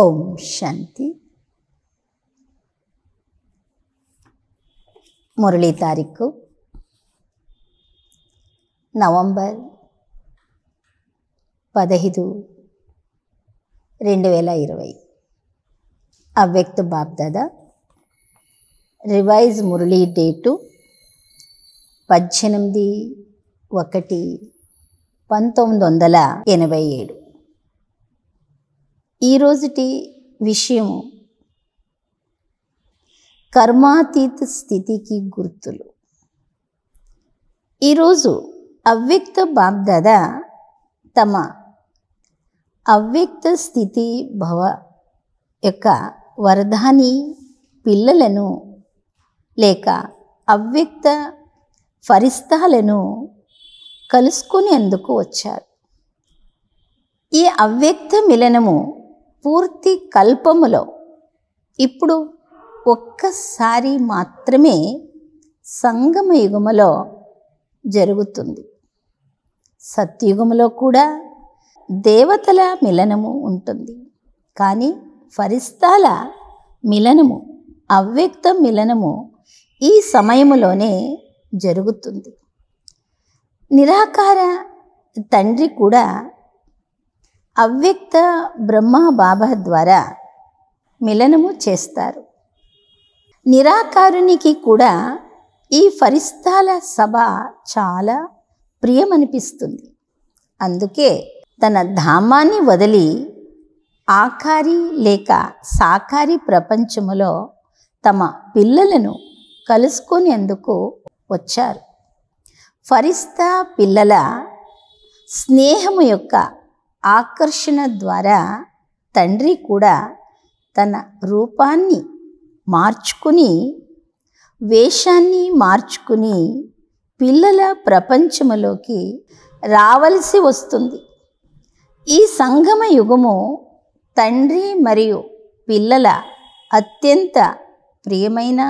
ఓం శాంతి మురళీ తారీఖు నవంబర్ పదహైదు రెండు వేల ఇరవై అవ్యక్త బాబ్దాదా రివైజ్ మురళీ డేటు పద్దెనిమిది ఒకటి పంతొమ్మిది వందల ఎనభై ఏడు ఈరోజుటి విషయము కర్మాతీత స్థితికి గుర్తులు ఈరోజు అవ్యక్త బాబ్దాద తమ అవ్యక్త స్థితి భవ యొక్క వరదాని పిల్లలను లేక అవ్యక్త ఫరిస్తాలను కలుసుకునేందుకు వచ్చారు ఈ అవ్యక్త మిలనము పూర్తి కల్పములో ఇప్పుడు ఒక్కసారి మాత్రమే సంగమయుగములో జరుగుతుంది సత్యుగములో కూడా దేవతల మిలనము ఉంటుంది కానీ ఫరిస్తాల మిలనము అవ్యక్త మిలనము ఈ సమయములోనే జరుగుతుంది నిరాకార తండ్రి కూడా అవ్యక్త బ్రహ్మ బాబా ద్వారా మిలనము చేస్తారు నిరాకారునికి కూడా ఈ ఫరిస్తాల సభ చాలా ప్రియమనిపిస్తుంది అందుకే తన ధామాన్ని వదిలి ఆకారి లేక సాకారి ప్రపంచములో తమ పిల్లలను కలుసుకునేందుకు వచ్చారు ఫరిస్తా పిల్లల స్నేహము యొక్క ఆకర్షణ ద్వారా తండ్రి కూడా తన రూపాన్ని మార్చుకుని వేషాన్ని మార్చుకుని పిల్లల ప్రపంచములోకి రావలసి వస్తుంది ఈ సంగమ యుగము తండ్రి మరియు పిల్లల అత్యంత ప్రియమైన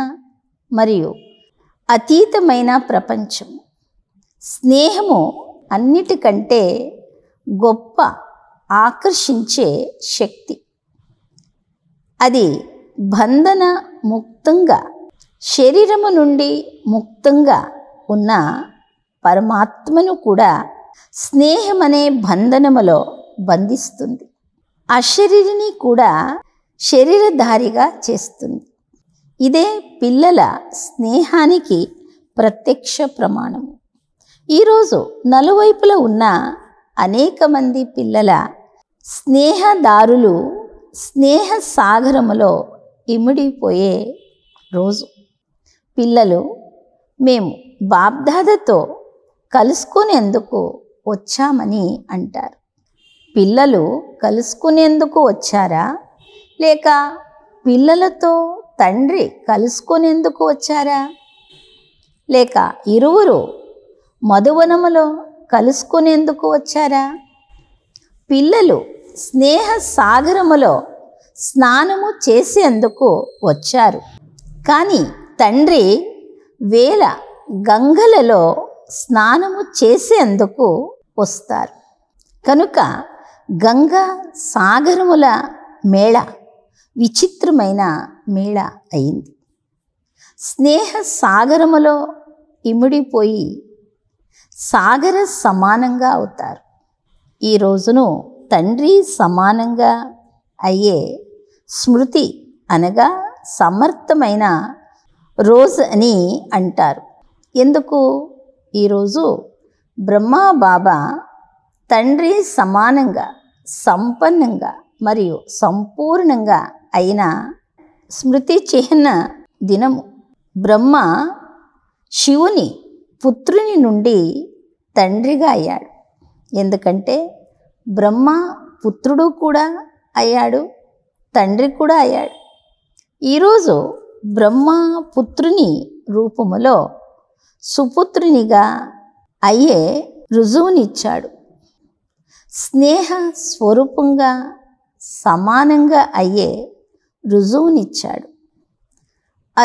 మరియు అతీతమైన ప్రపంచం స్నేహము అన్నిటికంటే గొప్ప ఆకర్షించే శక్తి అది బంధన ముక్తంగా శరీరము నుండి ముక్తంగా ఉన్న పరమాత్మను కూడా స్నేహమనే బంధనములో బంధిస్తుంది ఆ శరీరిని కూడా శరీరధారిగా చేస్తుంది ఇదే పిల్లల స్నేహానికి ప్రత్యక్ష ప్రమాణము ఈరోజు నలువైపుల ఉన్న అనేక మంది పిల్లల స్నేహదారులు స్నేహ సాగరములో ఇమిడిపోయే రోజు పిల్లలు మేము బాబ్దాదతో కలుసుకునేందుకు వచ్చామని అంటారు పిల్లలు కలుసుకునేందుకు వచ్చారా లేక పిల్లలతో తండ్రి కలుసుకునేందుకు వచ్చారా లేక ఇరువురు మధువనములో కలుసుకునేందుకు వచ్చారా పిల్లలు స్నేహ సాగరములో స్నానము చేసేందుకు వచ్చారు కానీ తండ్రి వేల గంగలలో స్నానము చేసేందుకు వస్తారు కనుక గంగా సాగరముల మేళ విచిత్రమైన మేళ అయింది స్నేహ సాగరములో ఇమిడిపోయి సాగర సమానంగా అవుతారు ఈ రోజును తండ్రి సమానంగా అయ్యే స్మృతి అనగా సమర్థమైన రోజు అని అంటారు ఎందుకు ఈరోజు బ్రహ్మా బాబా తండ్రి సమానంగా సంపన్నంగా మరియు సంపూర్ణంగా అయిన స్మృతి చిహ్న దినము బ్రహ్మ శివుని పుత్రుని నుండి తండ్రిగా అయ్యాడు ఎందుకంటే బ్రహ్మ పుత్రుడు కూడా అయ్యాడు తండ్రి కూడా అయ్యాడు ఈరోజు బ్రహ్మ పుత్రుని రూపములో సుపుత్రునిగా అయ్యే రుజువునిచ్చాడు స్నేహ స్వరూపంగా సమానంగా అయ్యే రుజువునిచ్చాడు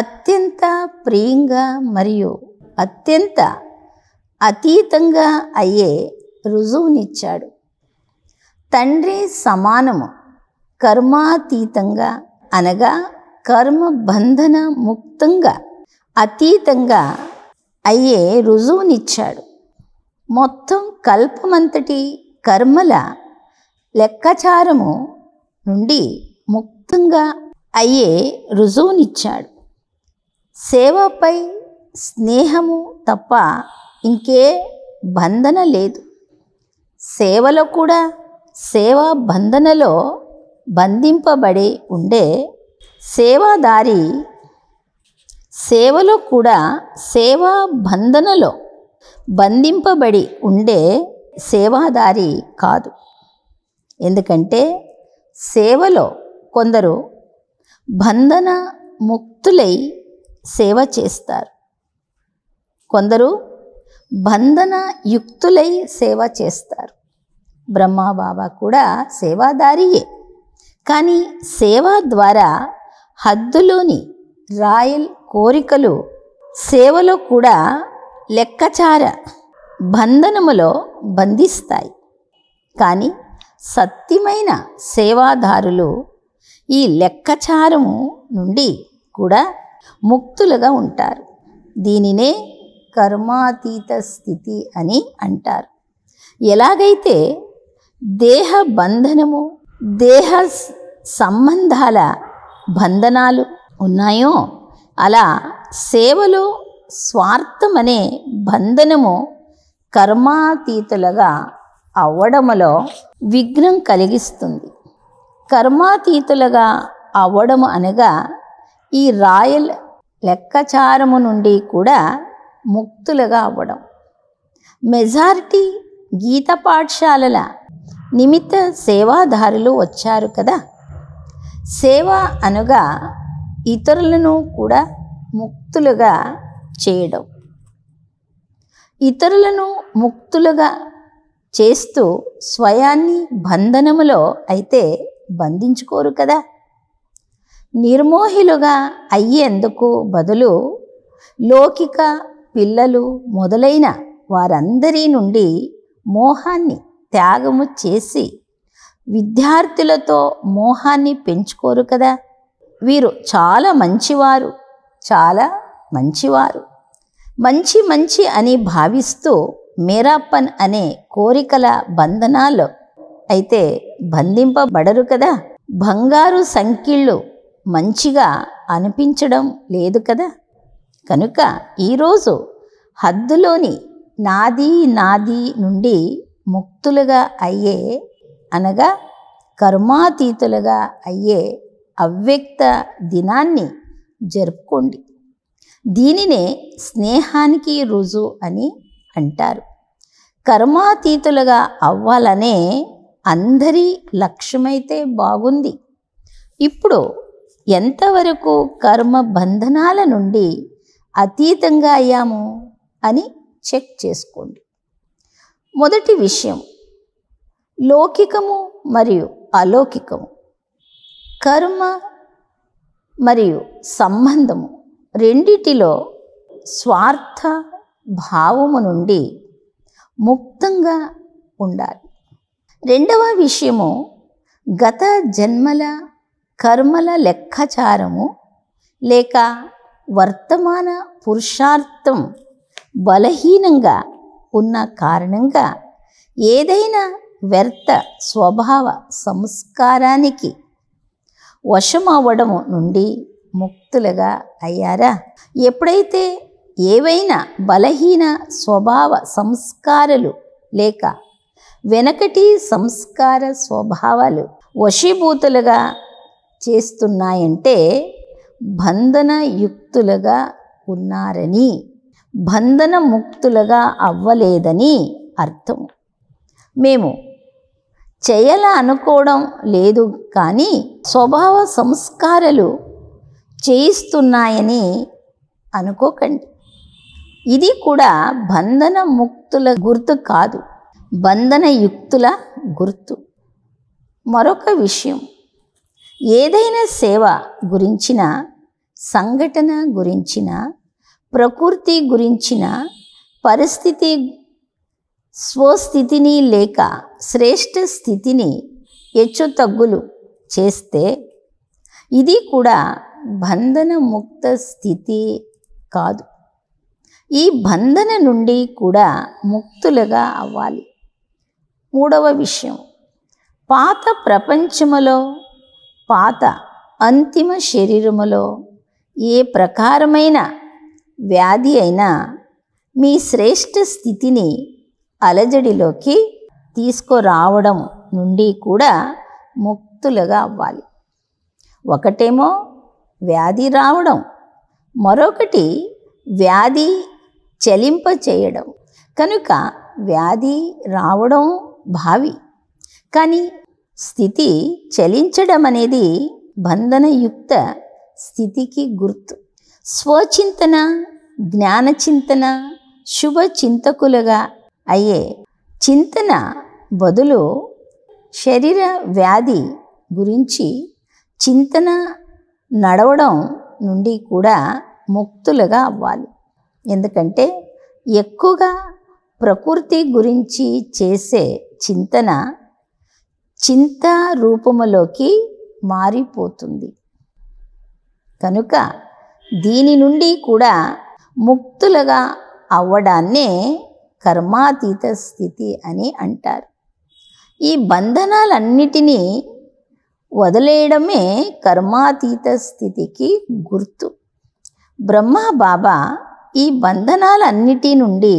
అత్యంత ప్రియంగా మరియు అత్యంత అతీతంగా అయ్యే రుజువునిచ్చాడు తండ్రి సమానము కర్మాతీతంగా అనగా కర్మ బంధన ముక్తంగా అతీతంగా అయ్యే రుజువునిచ్చాడు మొత్తం కల్పమంతటి కర్మల లెక్కచారము నుండి ముక్తంగా అయ్యే రుజువునిచ్చాడు సేవపై స్నేహము తప్ప ఇంకే బంధన లేదు సేవలో కూడా సేవా బంధనలో బంధింపబడి ఉండే సేవాదారి సేవలో కూడా సేవా బంధనలో బంధింపబడి ఉండే సేవాదారి కాదు ఎందుకంటే సేవలో కొందరు బంధన ముక్తులై సేవ చేస్తారు కొందరు బంధన యుక్తులై సేవ చేస్తారు బ్రహ్మబాబా కూడా సేవాదారియే కానీ సేవ ద్వారా హద్దులోని రాయల్ కోరికలు సేవలో కూడా లెక్కచార బంధనములో బంధిస్తాయి కానీ సత్యమైన సేవాదారులు ఈ లెక్కచారము నుండి కూడా ముక్తులుగా ఉంటారు దీనినే కర్మాతీత స్థితి అని అంటారు ఎలాగైతే దేహ బంధనము దేహ సంబంధాల బంధనాలు ఉన్నాయో అలా సేవలో స్వార్థం అనే బంధనము కర్మాతీతులుగా అవ్వడములో విఘ్నం కలిగిస్తుంది కర్మాతీతులుగా అవ్వడము అనగా ఈ రాయల్ లెక్కచారము నుండి కూడా ముక్తులుగా అవ్వడం మెజారిటీ గీత పాఠశాలల నిమిత్త సేవాదారులు వచ్చారు కదా సేవ అనగా ఇతరులను కూడా ముక్తులుగా చేయడం ఇతరులను ముక్తులుగా చేస్తూ స్వయాన్ని బంధనములో అయితే బంధించుకోరు కదా నిర్మోహిలుగా అయ్యేందుకు బదులు లౌకిక పిల్లలు మొదలైన వారందరి నుండి మోహాన్ని త్యాగము చేసి విద్యార్థులతో మోహాన్ని పెంచుకోరు కదా వీరు చాలా మంచివారు చాలా మంచివారు మంచి మంచి అని భావిస్తూ మేరాపన్ అనే కోరికల బంధనాలు అయితే బంధింపబడరు కదా బంగారు సంఖ్యలు మంచిగా అనిపించడం లేదు కదా కనుక ఈరోజు హద్దులోని నాది నాది నుండి ముక్తులుగా అయ్యే అనగా కర్మాతీతులుగా అయ్యే అవ్యక్త దినాన్ని జరుపుకోండి దీనినే స్నేహానికి రుజు అని అంటారు కర్మాతీతులుగా అవ్వాలనే అందరి లక్ష్యమైతే బాగుంది ఇప్పుడు ఎంతవరకు కర్మ బంధనాల నుండి అతీతంగా అయ్యాము అని చెక్ చేసుకోండి మొదటి విషయం లౌకికము మరియు అలౌకికము కర్మ మరియు సంబంధము రెండిటిలో స్వార్థ భావము నుండి ముక్తంగా ఉండాలి రెండవ విషయము గత జన్మల కర్మల లెక్కచారము లేక వర్తమాన పురుషార్థం బలహీనంగా ఉన్న కారణంగా ఏదైనా వ్యర్థ స్వభావ సంస్కారానికి వశమవ్వడం నుండి ముక్తులుగా అయ్యారా ఎప్పుడైతే ఏవైనా బలహీన స్వభావ సంస్కారాలు లేక వెనకటి సంస్కార స్వభావాలు వశీభూతులుగా చేస్తున్నాయంటే బంధనయుక్తులుగా ఉన్నారని బంధనముక్తులుగా అవ్వలేదని అర్థం మేము చేయాల అనుకోవడం లేదు కానీ స్వభావ సంస్కారాలు చేయిస్తున్నాయని అనుకోకండి ఇది కూడా బంధన ముక్తుల గుర్తు కాదు బంధనయుక్తుల గుర్తు మరొక విషయం ఏదైనా సేవ గురించిన సంఘటన గురించిన ప్రకృతి గురించిన పరిస్థితి స్వస్థితిని లేక శ్రేష్ఠ స్థితిని తగ్గులు చేస్తే ఇది కూడా బంధనముక్త స్థితి కాదు ఈ బంధన నుండి కూడా ముక్తులుగా అవ్వాలి మూడవ విషయం పాత ప్రపంచములో పాత అంతిమ శరీరములో ఏ ప్రకారమైన వ్యాధి అయినా మీ శ్రేష్ఠ స్థితిని అలజడిలోకి తీసుకురావడం నుండి కూడా ముక్తులుగా అవ్వాలి ఒకటేమో వ్యాధి రావడం మరొకటి వ్యాధి చలింప చేయడం కనుక వ్యాధి రావడం భావి కానీ స్థితి చలించడం అనేది బంధనయుక్త స్థితికి గుర్తు స్వచింతన జ్ఞానచింతన శుభ చింతకులుగా అయ్యే చింతన బదులు శరీర వ్యాధి గురించి చింతన నడవడం నుండి కూడా ముక్తులుగా అవ్వాలి ఎందుకంటే ఎక్కువగా ప్రకృతి గురించి చేసే చింతన చింత రూపములోకి మారిపోతుంది కనుక దీని నుండి కూడా ముక్తులుగా అవ్వడాన్నే కర్మాతీత స్థితి అని అంటారు ఈ బంధనాలన్నిటినీ వదిలేయడమే కర్మాతీత స్థితికి గుర్తు బ్రహ్మ బాబా ఈ బంధనాలన్నిటి నుండి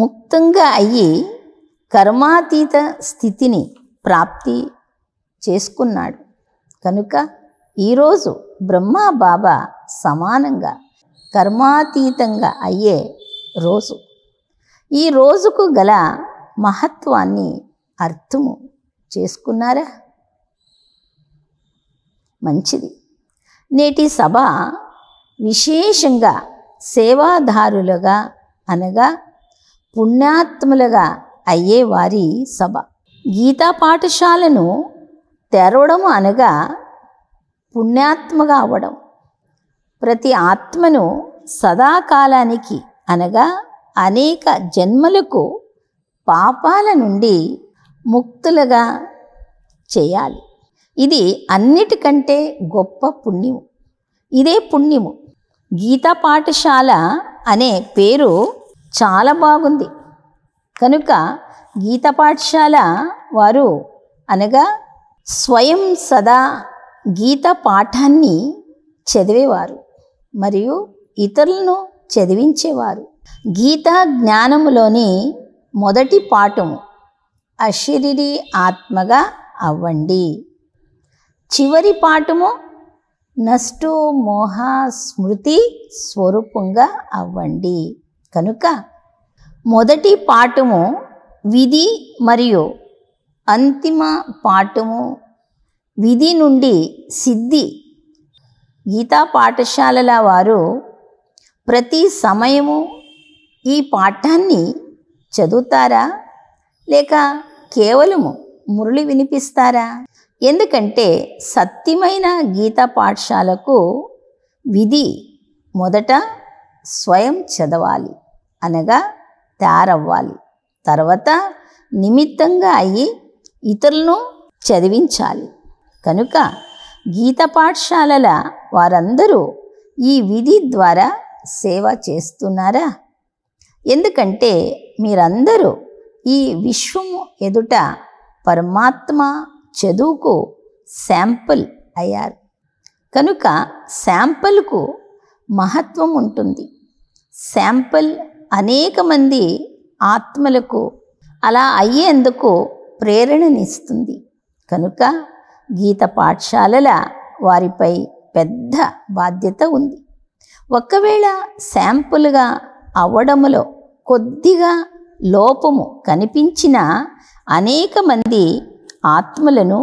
ముక్తంగా అయ్యి కర్మాతీత స్థితిని ప్రాప్తి చేసుకున్నాడు కనుక ఈరోజు బ్రహ్మ బాబా సమానంగా కర్మాతీతంగా అయ్యే రోజు ఈ రోజుకు గల మహత్వాన్ని అర్థము చేసుకున్నారా మంచిది నేటి సభ విశేషంగా సేవాదారులుగా అనగా పుణ్యాత్ములుగా అయ్యేవారి సభ గీతా పాఠశాలను తెరవడం అనగా పుణ్యాత్మగా అవ్వడం ప్రతి ఆత్మను సదాకాలానికి అనగా అనేక జన్మలకు పాపాల నుండి ముక్తులుగా చేయాలి ఇది అన్నిటికంటే గొప్ప పుణ్యము ఇదే పుణ్యము గీతా పాఠశాల అనే పేరు చాలా బాగుంది కనుక గీత పాఠశాల వారు అనగా స్వయం సదా గీత పాఠాన్ని చదివేవారు మరియు ఇతరులను చదివించేవారు గీత జ్ఞానములోని మొదటి పాఠము అశరీరి ఆత్మగా అవ్వండి చివరి పాఠము నష్టు మోహ స్మృతి స్వరూపంగా అవ్వండి కనుక మొదటి పాఠము విధి మరియు అంతిమ పాఠము విధి నుండి సిద్ధి గీతా పాఠశాలల వారు ప్రతి సమయము ఈ పాఠాన్ని చదువుతారా లేక కేవలము మురళి వినిపిస్తారా ఎందుకంటే సత్యమైన గీతా పాఠశాలకు విధి మొదట స్వయం చదవాలి అనగా తయారవ్వాలి తర్వాత నిమిత్తంగా అయ్యి ఇతరులను చదివించాలి కనుక గీత పాఠశాలల వారందరూ ఈ విధి ద్వారా సేవ చేస్తున్నారా ఎందుకంటే మీరందరూ ఈ విశ్వము ఎదుట పరమాత్మ చదువుకు శాంపుల్ అయ్యారు కనుక శాంపుల్కు మహత్వం ఉంటుంది శాంపుల్ అనేక మంది ఆత్మలకు అలా అయ్యేందుకు ప్రేరణనిస్తుంది కనుక గీత పాఠశాలల వారిపై పెద్ద బాధ్యత ఉంది ఒకవేళ శాంపుల్గా అవ్వడములో కొద్దిగా లోపము కనిపించిన అనేక మంది ఆత్మలను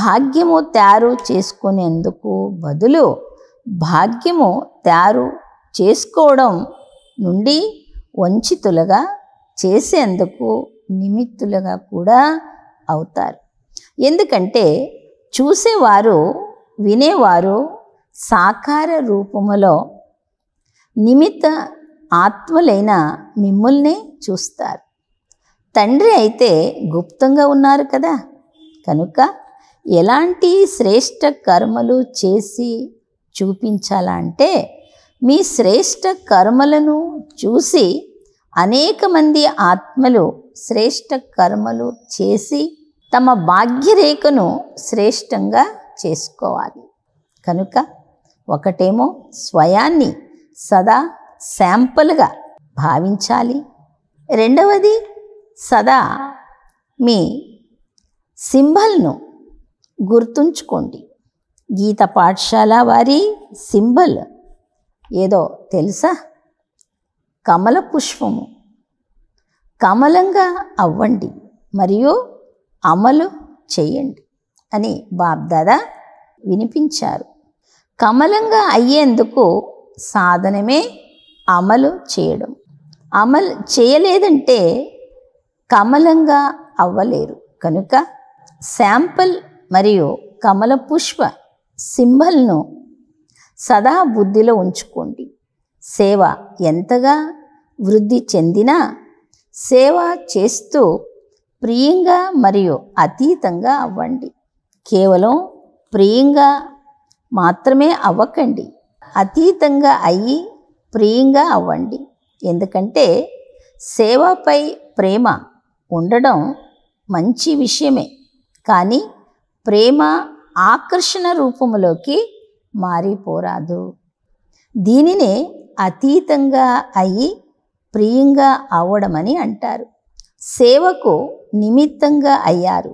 భాగ్యము తయారు చేసుకునేందుకు బదులు భాగ్యము తయారు చేసుకోవడం నుండి వంచితులుగా చేసేందుకు నిమిత్తులుగా కూడా అవుతారు ఎందుకంటే చూసేవారు వినేవారు సాకార రూపములో నిమిత్త ఆత్మలైన మిమ్మల్ని చూస్తారు తండ్రి అయితే గుప్తంగా ఉన్నారు కదా కనుక ఎలాంటి శ్రేష్ట కర్మలు చేసి చూపించాలంటే మీ శ్రేష్ట కర్మలను చూసి అనేక మంది ఆత్మలు శ్రేష్ట కర్మలు చేసి తమ భాగ్యరేఖను శ్రేష్టంగా చేసుకోవాలి కనుక ఒకటేమో స్వయాన్ని సదా శాంపుల్గా భావించాలి రెండవది సదా మీ సింబల్ను గుర్తుంచుకోండి గీత పాఠశాల వారి సింబల్ ఏదో తెలుసా కమల పుష్పము కమలంగా అవ్వండి మరియు అమలు చేయండి అని బాబ్దాదా వినిపించారు కమలంగా అయ్యేందుకు సాధనమే అమలు చేయడం అమలు చేయలేదంటే కమలంగా అవ్వలేరు కనుక శాంపుల్ మరియు కమల పుష్ప సింబల్ను సదా బుద్ధిలో ఉంచుకోండి సేవ ఎంతగా వృద్ధి చెందినా సేవ చేస్తూ ప్రియంగా మరియు అతీతంగా అవ్వండి కేవలం ప్రియంగా మాత్రమే అవ్వకండి అతీతంగా అయ్యి ప్రియంగా అవ్వండి ఎందుకంటే సేవపై ప్రేమ ఉండడం మంచి విషయమే కానీ ప్రేమ ఆకర్షణ రూపంలోకి మారిపోరాదు దీనినే అతీతంగా అయి ప్రియంగా అవడమని అంటారు సేవకు నిమిత్తంగా అయ్యారు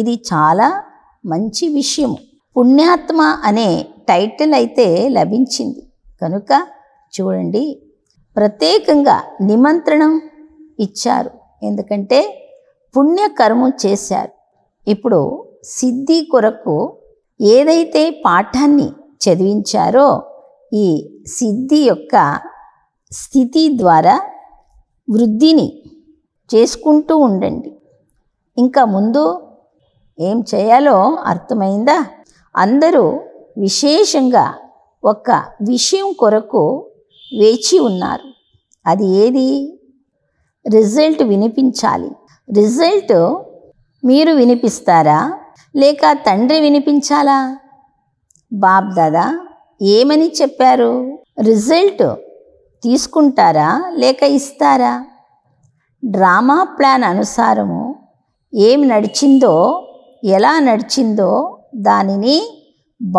ఇది చాలా మంచి విషయం పుణ్యాత్మ అనే టైటిల్ అయితే లభించింది కనుక చూడండి ప్రత్యేకంగా నిమంత్రణం ఇచ్చారు ఎందుకంటే పుణ్యకర్మం చేశారు ఇప్పుడు సిద్ధి కొరకు ఏదైతే పాఠాన్ని చదివించారో ఈ సిద్ధి యొక్క స్థితి ద్వారా వృద్ధిని చేసుకుంటూ ఉండండి ఇంకా ముందు ఏం చేయాలో అర్థమైందా అందరూ విశేషంగా ఒక విషయం కొరకు వేచి ఉన్నారు అది ఏది రిజల్ట్ వినిపించాలి రిజల్ట్ మీరు వినిపిస్తారా లేక తండ్రి వినిపించాలా బాబ్ దాదా ఏమని చెప్పారు రిజల్ట్ తీసుకుంటారా లేక ఇస్తారా డ్రామా ప్లాన్ అనుసారము ఏం నడిచిందో ఎలా నడిచిందో దానిని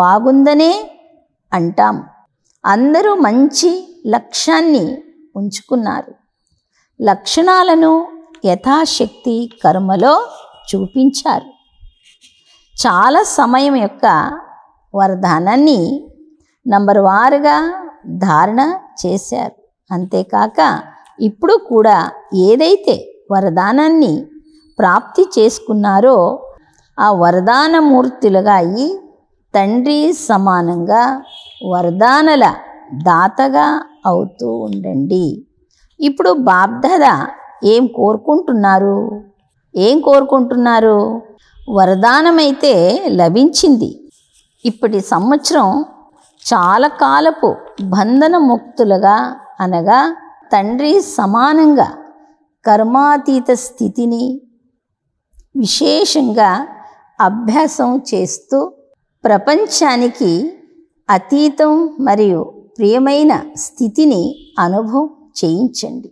బాగుందనే అంటాం అందరూ మంచి లక్ష్యాన్ని ఉంచుకున్నారు లక్షణాలను యథాశక్తి కర్మలో చూపించారు చాలా సమయం యొక్క వరదానాన్ని ధనాన్ని నంబర్ వారుగా ధారణ చేశారు అంతేకాక ఇప్పుడు కూడా ఏదైతే వరదానాన్ని ప్రాప్తి చేసుకున్నారో ఆ వరదానమూర్తులుగా అయ్యి తండ్రి సమానంగా వరదానల దాతగా అవుతూ ఉండండి ఇప్పుడు బాబ్దద ఏం కోరుకుంటున్నారు ఏం కోరుకుంటున్నారు వరదానమైతే లభించింది ఇప్పటి సంవత్సరం చాలా కాలపు బంధన ముక్తులుగా అనగా తండ్రి సమానంగా కర్మాతీత స్థితిని విశేషంగా అభ్యాసం చేస్తూ ప్రపంచానికి అతీతం మరియు ప్రియమైన స్థితిని అనుభవం చేయించండి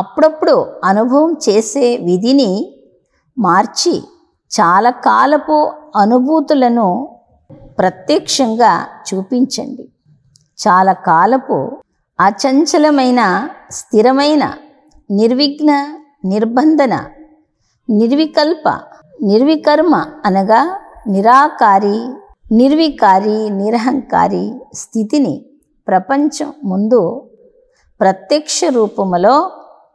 అప్పుడప్పుడు అనుభవం చేసే విధిని మార్చి చాలా కాలపు అనుభూతులను ప్రత్యక్షంగా చూపించండి చాలా కాలపు అచంచలమైన స్థిరమైన నిర్విఘ్న నిర్బంధన నిర్వికల్ప నిర్వికర్మ అనగా నిరాకారి నిర్వికారి నిరహంకారి స్థితిని ప్రపంచం ముందు ప్రత్యక్ష రూపములో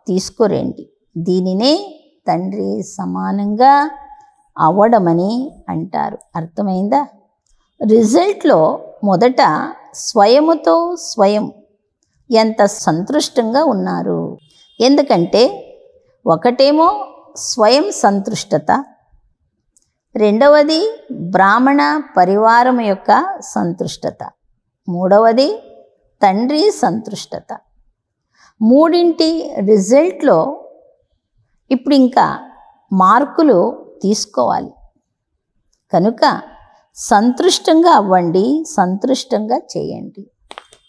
తీసుకురండి దీనినే తండ్రి సమానంగా అవ్వడమని అంటారు అర్థమైందా రిజల్ట్లో మొదట స్వయముతో స్వయం ఎంత సంతృష్టంగా ఉన్నారు ఎందుకంటే ఒకటేమో స్వయం సంతృష్టత రెండవది బ్రాహ్మణ పరివారం యొక్క సంతృష్టత మూడవది తండ్రి సంతృష్టత మూడింటి రిజల్ట్లో ఇప్పుడు ఇంకా మార్కులు తీసుకోవాలి కనుక సంతృష్టంగా అవ్వండి సంతృష్టంగా చేయండి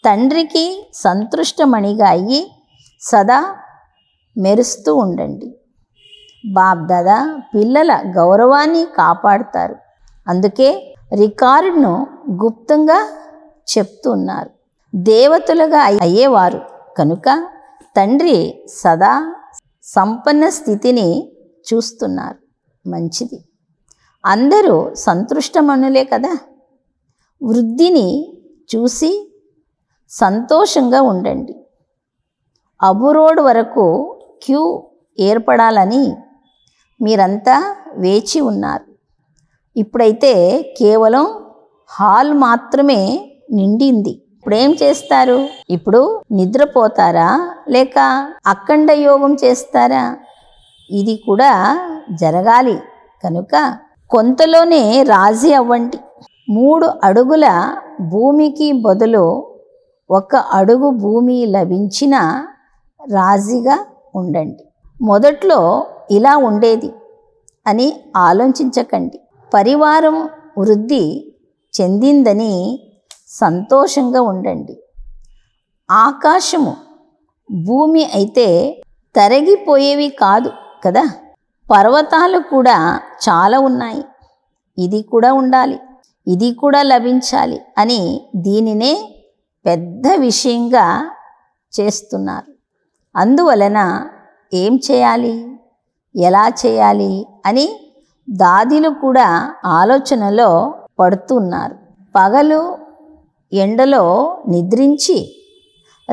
తండ్రికి సంతృష్టమణిగా అయ్యి సదా మెరుస్తూ ఉండండి బాబ్దాదా పిల్లల గౌరవాన్ని కాపాడుతారు అందుకే రికార్డును గుప్తంగా చెప్తున్నారు దేవతలుగా అయ్యేవారు కనుక తండ్రి సదా సంపన్న స్థితిని చూస్తున్నారు మంచిది అందరూ సంతృష్టమనులే కదా వృద్ధిని చూసి సంతోషంగా ఉండండి అబురోడ్ వరకు క్యూ ఏర్పడాలని మీరంతా వేచి ఉన్నారు ఇప్పుడైతే కేవలం హాల్ మాత్రమే నిండింది ఇప్పుడేం చేస్తారు ఇప్పుడు నిద్రపోతారా లేక అఖండ యోగం చేస్తారా ఇది కూడా జరగాలి కనుక కొంతలోనే రాజీ అవ్వండి మూడు అడుగుల భూమికి బదులు ఒక అడుగు భూమి లభించిన రాజీగా ఉండండి మొదట్లో ఇలా ఉండేది అని ఆలోచించకండి పరివారం వృద్ధి చెందిందని సంతోషంగా ఉండండి ఆకాశము భూమి అయితే తరగిపోయేవి కాదు కదా పర్వతాలు కూడా చాలా ఉన్నాయి ఇది కూడా ఉండాలి ఇది కూడా లభించాలి అని దీనినే పెద్ద విషయంగా చేస్తున్నారు అందువలన ఏం చేయాలి ఎలా చేయాలి అని దాదిలు కూడా ఆలోచనలో పడుతున్నారు పగలు ఎండలో నిద్రించి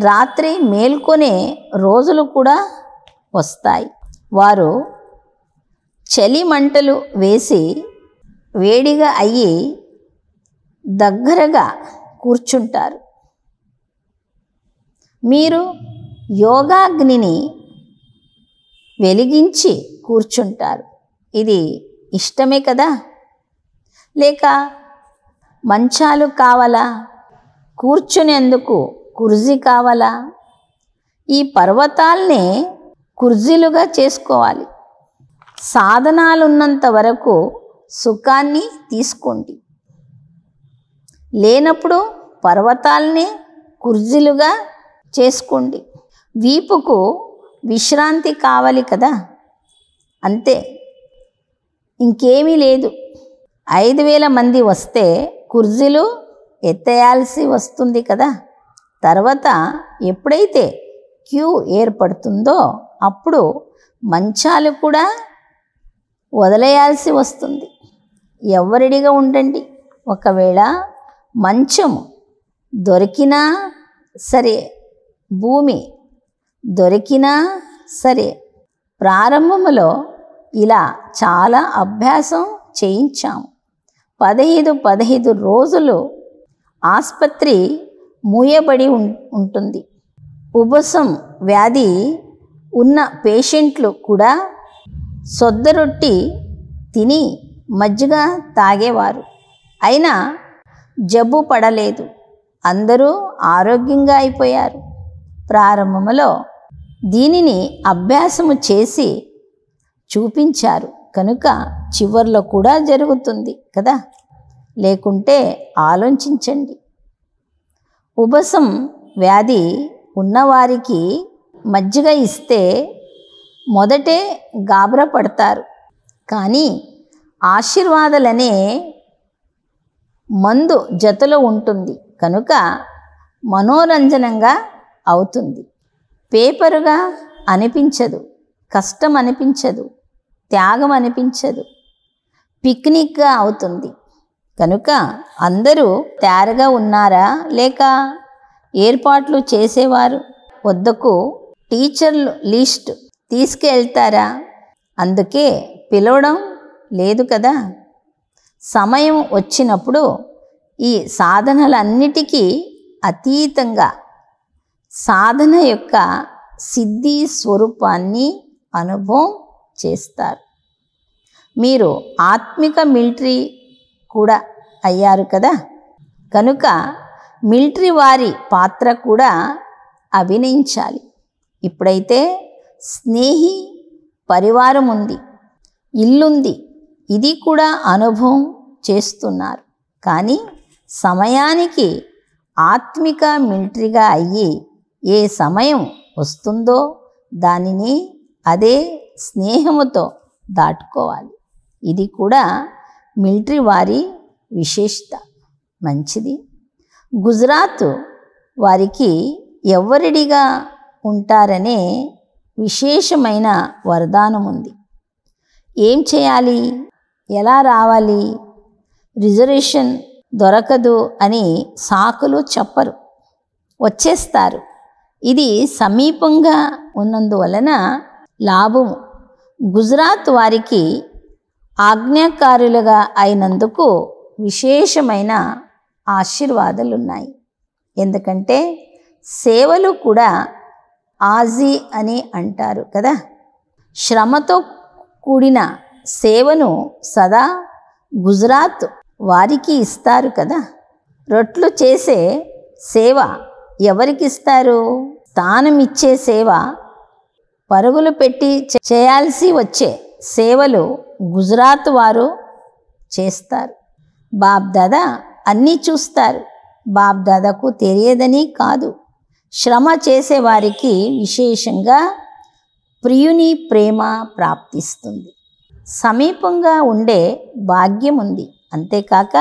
రాత్రి మేల్కొనే రోజులు కూడా వస్తాయి వారు చలి మంటలు వేసి వేడిగా అయ్యి దగ్గరగా కూర్చుంటారు మీరు యోగాగ్నిని వెలిగించి కూర్చుంటారు ఇది ఇష్టమే కదా లేక మంచాలు కావాలా కూర్చునేందుకు కుర్జీ కావాలా ఈ పర్వతాల్నే కుర్జీలుగా చేసుకోవాలి సాధనాలు ఉన్నంత వరకు సుఖాన్ని తీసుకోండి లేనప్పుడు పర్వతాల్ని కుర్జీలుగా చేసుకోండి వీపుకు విశ్రాంతి కావాలి కదా అంతే ఇంకేమీ లేదు ఐదు వేల మంది వస్తే కుర్జీలు ఎత్తేయాల్సి వస్తుంది కదా తర్వాత ఎప్పుడైతే క్యూ ఏర్పడుతుందో అప్పుడు మంచాలు కూడా వదిలేయాల్సి వస్తుంది ఎవరిడిగా ఉండండి ఒకవేళ మంచము దొరికినా సరే భూమి దొరికినా సరే ప్రారంభములో ఇలా చాలా అభ్యాసం చేయించాము పదహైదు పదహైదు రోజులు ఆసుపత్రి మూయబడి ఉంటుంది ఉబసం వ్యాధి ఉన్న పేషెంట్లు కూడా రొట్టి తిని మజ్జిగ తాగేవారు అయినా జబ్బు పడలేదు అందరూ ఆరోగ్యంగా అయిపోయారు ప్రారంభంలో దీనిని అభ్యాసము చేసి చూపించారు కనుక చివర్లో కూడా జరుగుతుంది కదా లేకుంటే ఆలోచించండి ఉబసం వ్యాధి ఉన్నవారికి మజ్జిగ ఇస్తే మొదటే గాబరా పడతారు కానీ ఆశీర్వాదాలనే మందు జతలో ఉంటుంది కనుక మనోరంజనంగా అవుతుంది పేపరుగా అనిపించదు కష్టం అనిపించదు త్యాగం అనిపించదు పిక్నిక్గా అవుతుంది కనుక అందరూ తయారుగా ఉన్నారా లేక ఏర్పాట్లు చేసేవారు వద్దకు టీచర్లు లిస్ట్ తీసుకెళ్తారా అందుకే పిలవడం లేదు కదా సమయం వచ్చినప్పుడు ఈ సాధనలన్నిటికీ అతీతంగా సాధన యొక్క సిద్ధి స్వరూపాన్ని అనుభవం చేస్తారు మీరు ఆత్మిక మిలిటరీ కూడా అయ్యారు కదా కనుక మిలిటరీ వారి పాత్ర కూడా అభినయించాలి ఇప్పుడైతే స్నేహి పరివారం ఉంది ఇల్లుంది ఇది కూడా అనుభవం చేస్తున్నారు కానీ సమయానికి ఆత్మిక మిలిటరీగా అయ్యి ఏ సమయం వస్తుందో దానిని అదే స్నేహముతో దాటుకోవాలి ఇది కూడా మిలిటరీ వారి విశేషత మంచిది గుజరాత్ వారికి ఎవరిడిగా ఉంటారనే విశేషమైన వరదానం ఉంది ఏం చేయాలి ఎలా రావాలి రిజర్వేషన్ దొరకదు అని సాకులు చెప్పరు వచ్చేస్తారు ఇది సమీపంగా ఉన్నందువలన లాభము గుజరాత్ వారికి ఆజ్ఞాకారులుగా అయినందుకు విశేషమైన ఆశీర్వాదాలున్నాయి ఎందుకంటే సేవలు కూడా ఆజీ అని అంటారు కదా శ్రమతో కూడిన సేవను సదా గుజరాత్ వారికి ఇస్తారు కదా రొట్లు చేసే సేవ ఎవరికి ఇస్తారు స్థానం ఇచ్చే సేవ పరుగులు పెట్టి చేయాల్సి వచ్చే సేవలు గుజరాత్ వారు చేస్తారు బాబ్దాదా అన్నీ చూస్తారు బాబ్దాదాకు తెలియదని కాదు శ్రమ చేసేవారికి విశేషంగా ప్రియుని ప్రేమ ప్రాప్తిస్తుంది సమీపంగా ఉండే భాగ్యం ఉంది అంతేకాక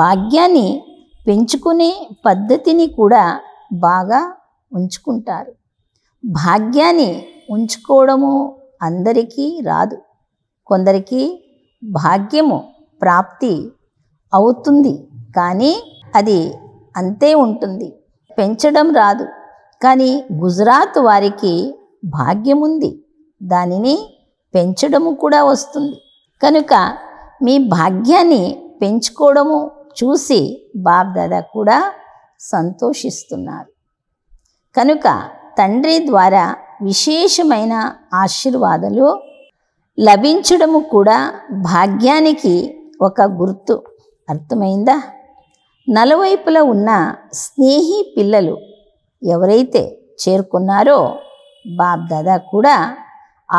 భాగ్యాన్ని పెంచుకునే పద్ధతిని కూడా బాగా ఉంచుకుంటారు భాగ్యాన్ని ఉంచుకోవడము అందరికీ రాదు కొందరికి భాగ్యము ప్రాప్తి అవుతుంది కానీ అది అంతే ఉంటుంది పెంచడం రాదు కానీ గుజరాత్ వారికి భాగ్యముంది దానిని పెంచడము కూడా వస్తుంది కనుక మీ భాగ్యాన్ని పెంచుకోవడము చూసి బాబ్దాదా కూడా సంతోషిస్తున్నారు కనుక తండ్రి ద్వారా విశేషమైన ఆశీర్వాదాలు లభించడము కూడా భాగ్యానికి ఒక గుర్తు అర్థమైందా నలువైపులా ఉన్న స్నేహి పిల్లలు ఎవరైతే చేరుకున్నారో బాబ్దాదా కూడా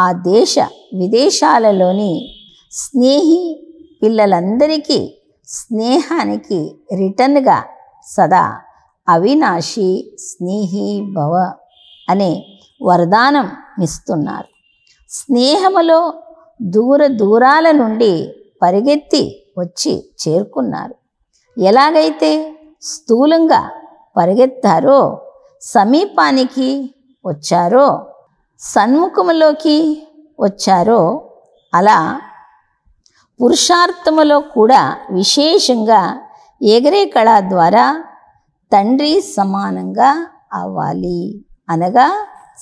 ఆ దేశ విదేశాలలోని స్నేహి పిల్లలందరికీ స్నేహానికి రిటర్న్గా సదా అవినాశి స్నేహి భవ అనే వరదానం ఇస్తున్నారు స్నేహములో దూర దూరాల నుండి పరిగెత్తి వచ్చి చేరుకున్నారు ఎలాగైతే స్థూలంగా పరిగెత్తారో సమీపానికి వచ్చారో సన్ముఖములోకి వచ్చారో అలా పురుషార్థములో కూడా విశేషంగా ఎగరే కళ ద్వారా తండ్రి సమానంగా అవ్వాలి అనగా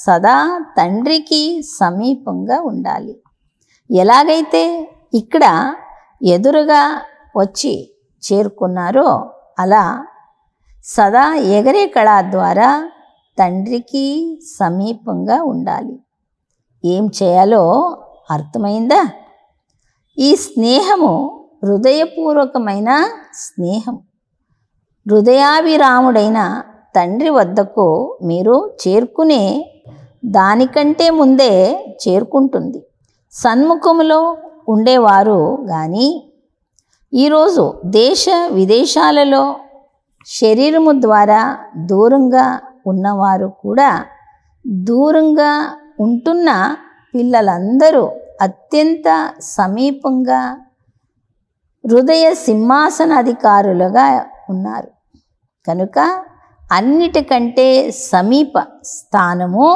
సదా తండ్రికి సమీపంగా ఉండాలి ఎలాగైతే ఇక్కడ ఎదురుగా వచ్చి చేరుకున్నారో అలా సదా ఎగరే కళ ద్వారా తండ్రికి సమీపంగా ఉండాలి ఏం చేయాలో అర్థమైందా ఈ స్నేహము హృదయపూర్వకమైన స్నేహం హృదయాభిరాముడైన తండ్రి వద్దకు మీరు చేరుకునే దానికంటే ముందే చేరుకుంటుంది సన్ముఖంలో ఉండేవారు కానీ ఈరోజు దేశ విదేశాలలో శరీరము ద్వారా దూరంగా ఉన్నవారు కూడా దూరంగా ఉంటున్న పిల్లలందరూ అత్యంత సమీపంగా హృదయ సింహాసనాధికారులుగా ఉన్నారు కనుక అన్నిటికంటే సమీప స్థానము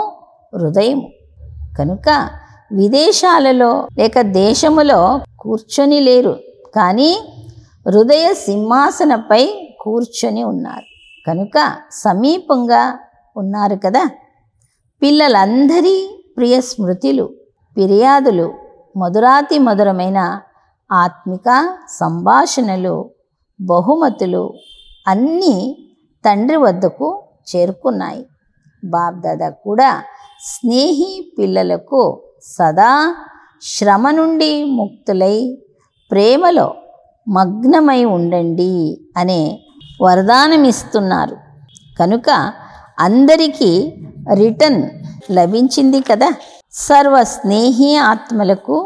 హృదయము కనుక విదేశాలలో లేక దేశములో కూర్చొని లేరు కానీ హృదయ సింహాసనపై కూర్చొని ఉన్నారు కనుక సమీపంగా ఉన్నారు కదా పిల్లలందరి ప్రియ స్మృతులు ఫిర్యాదులు మధురాతి మధురమైన ఆత్మిక సంభాషణలు బహుమతులు అన్నీ తండ్రి వద్దకు చేరుకున్నాయి బాబ్దాదా కూడా స్నేహి పిల్లలకు సదా శ్రమ నుండి ముక్తులై ప్రేమలో మగ్నమై ఉండండి అనే వరదానమిస్తున్నారు కనుక అందరికీ రిటర్న్ లభించింది కదా సర్వ స్నేహి ఆత్మలకు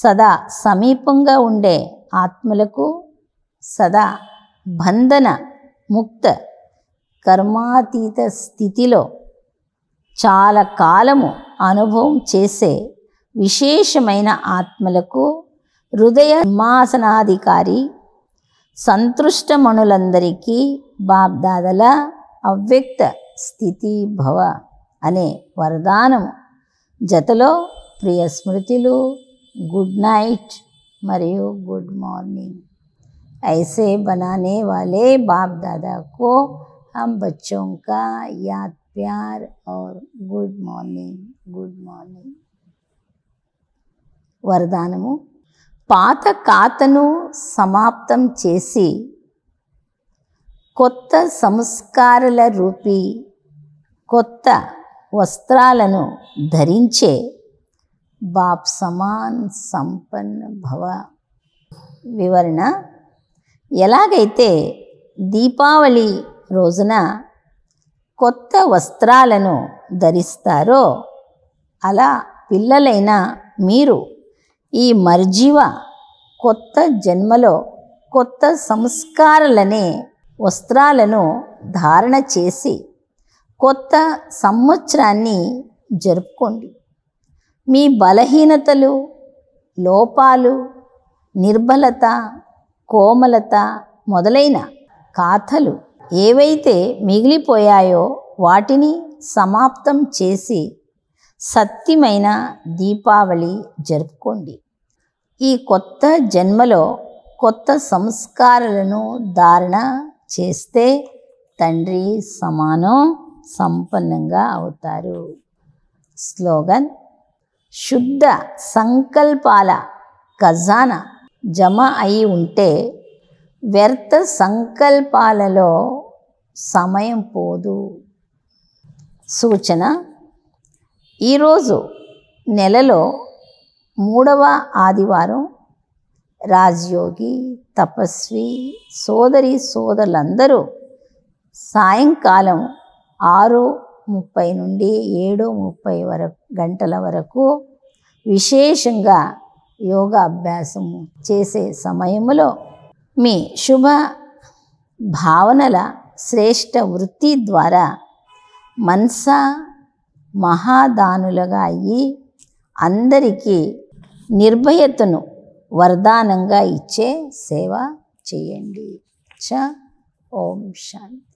సదా సమీపంగా ఉండే ఆత్మలకు సదా బంధన ముక్త కర్మాతీత స్థితిలో చాలా కాలము అనుభవం చేసే విశేషమైన ఆత్మలకు హృదయ సింహాసనాధికారి సంతృష్టమణులందరికీ బాబ్దాదల అవ్యక్త స్థితి భవ అనే వరదానం జతలో ప్రియ స్మృతిలు గుడ్ నైట్ మరియు గుడ్ మార్निंग ऐसे बनाने वाले बाप दादा को हम बच्चों का याद प्यार और गुड मॉर्निंग गुड मॉर्निंग वरदानमु పాత ఖాతను సమాప్తం చేసి కొత్త సంస్కారాల రూపీ కొత్త వస్త్రాలను ధరించే బాప్ సమాన్ సంపన్న భవ వివరణ ఎలాగైతే దీపావళి రోజున కొత్త వస్త్రాలను ధరిస్తారో అలా పిల్లలైన మీరు ఈ మర్జీవ కొత్త జన్మలో కొత్త సంస్కారాలనే వస్త్రాలను ధారణ చేసి కొత్త సంవత్సరాన్ని జరుపుకోండి మీ బలహీనతలు లోపాలు నిర్బలత కోమలత మొదలైన కాథలు ఏవైతే మిగిలిపోయాయో వాటిని సమాప్తం చేసి సత్యమైన దీపావళి జరుపుకోండి ఈ కొత్త జన్మలో కొత్త సంస్కారాలను ధారణ చేస్తే తండ్రి సమానం సంపన్నంగా అవుతారు స్లోగన్ శుద్ధ సంకల్పాల ఖజానా జమ అయి ఉంటే వ్యర్థ సంకల్పాలలో సమయం పోదు సూచన ఈరోజు నెలలో మూడవ ఆదివారం రాజయోగి తపస్వి సోదరి సోదరులందరూ సాయంకాలం ఆరు ముప్పై నుండి ఏడు ముప్పై వరకు గంటల వరకు విశేషంగా యోగాభ్యాసం చేసే సమయంలో మీ శుభ భావనల శ్రేష్ట వృత్తి ద్వారా మనస మహాదానులుగా అయ్యి అందరికీ నిర్భయతను వరదానంగా ఇచ్చే సేవ చేయండి చ ఓం శాంతి